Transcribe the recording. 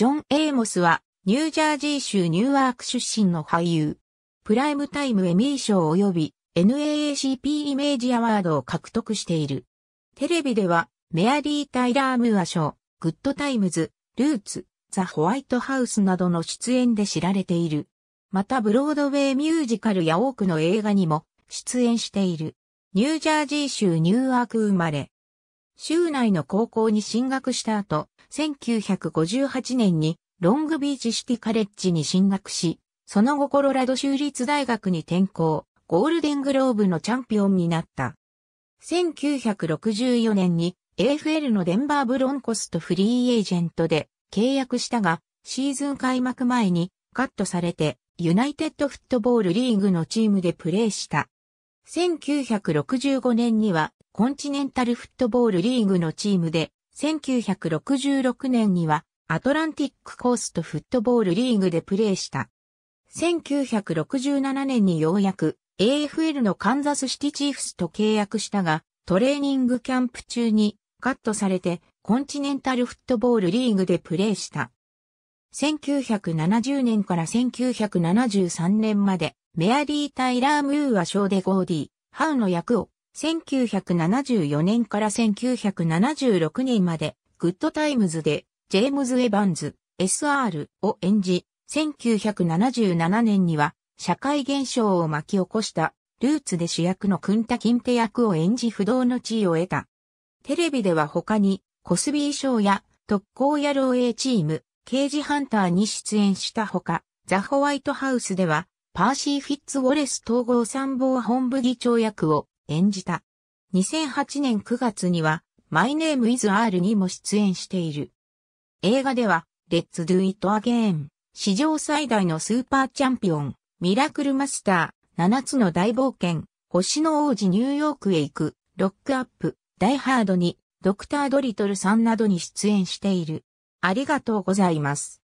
ジョン・エイモスは、ニュージャージー州ニューワーク出身の俳優。プライムタイムエミー賞及び NAACP イメージアワードを獲得している。テレビでは、メアリー・タイラー・ムーア賞、グッドタイムズ、ルーツ、ザ・ホワイトハウスなどの出演で知られている。またブロードウェイミュージカルや多くの映画にも出演している。ニュージャージー州ニューワーク生まれ。州内の高校に進学した後、1958年にロングビーチシティカレッジに進学し、その後コロラド州立大学に転校、ゴールデングローブのチャンピオンになった。1964年に AFL のデンバーブロンコスとフリーエージェントで契約したが、シーズン開幕前にカットされて、ユナイテッドフットボールリーグのチームでプレーした。1965年にはコンチネンタルフットボールリーグのチームで、1966年にはアトランティックコーストフットボールリーグでプレーした。1967年にようやく AFL のカンザスシティチーフスと契約したが、トレーニングキャンプ中にカットされてコンチネンタルフットボールリーグでプレーした。1970年から1973年までメアリー・タイラー・ムーア・ショーデ・ゴーディ、ハウの役を1974年から1976年まで、グッドタイムズで、ジェームズ・エヴァンズ、SR を演じ、1977年には、社会現象を巻き起こした、ルーツで主役のクンタ・キンテ役を演じ不動の地位を得た。テレビでは他に、コスビー賞や、特攻野郎 A チーム、刑事ハンターに出演したほか、ザ・ホワイトハウスでは、パーシー・フィッツ・ウォレス統合参謀本部議長役を演じた。2008年9月には、My Name is R にも出演している。映画では、Let's Do It Again、史上最大のスーパーチャンピオン、ミラクルマスター、7つの大冒険、星の王子ニューヨークへ行く、ロックアップ、ダイハードに、ドクター・ドリトルさんなどに出演している。ありがとうございます。